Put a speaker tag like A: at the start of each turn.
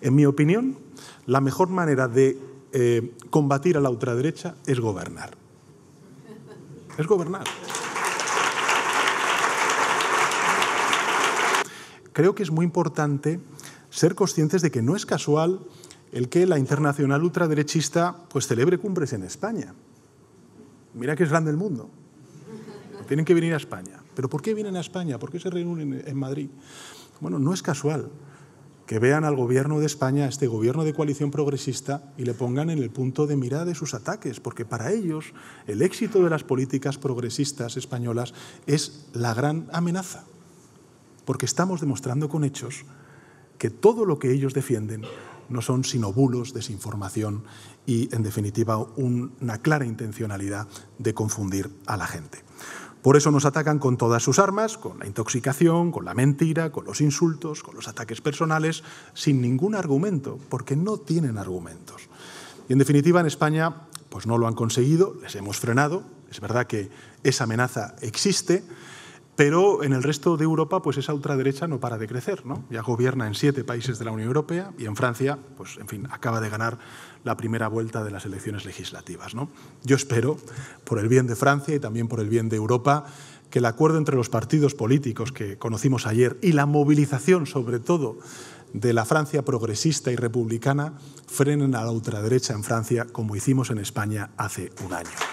A: En mi opinión, la mejor manera de eh, combatir a la ultraderecha es gobernar. Es gobernar. Creo que es muy importante ser conscientes de que no es casual el que la internacional ultraderechista pues, celebre cumbres en España. Mira que es grande el mundo. Tienen que venir a España. ¿Pero por qué vienen a España? ¿Por qué se reúnen en Madrid? Bueno, no es casual que vean al gobierno de España, a este gobierno de coalición progresista, y le pongan en el punto de mirada de sus ataques, porque para ellos el éxito de las políticas progresistas españolas es la gran amenaza, porque estamos demostrando con hechos que todo lo que ellos defienden no son sino bulos, desinformación y, en definitiva, una clara intencionalidad de confundir a la gente. Por eso nos atacan con todas sus armas, con la intoxicación, con la mentira, con los insultos, con los ataques personales, sin ningún argumento, porque no tienen argumentos. Y en definitiva, en España, pues no lo han conseguido, les hemos frenado. Es verdad que esa amenaza existe, pero en el resto de Europa, pues esa ultraderecha no para de crecer, ¿no? Ya gobierna en siete países de la Unión Europea y en Francia, pues en fin, acaba de ganar la primera vuelta de las elecciones legislativas, Yo espero, por el bien de Francia y también por el bien de Europa, que el acuerdo entre los partidos políticos que conocimos ayer y la movilización, sobre todo, de la Francia progresista y republicana frenen a la ultraderecha en Francia como hicimos en España hace un año.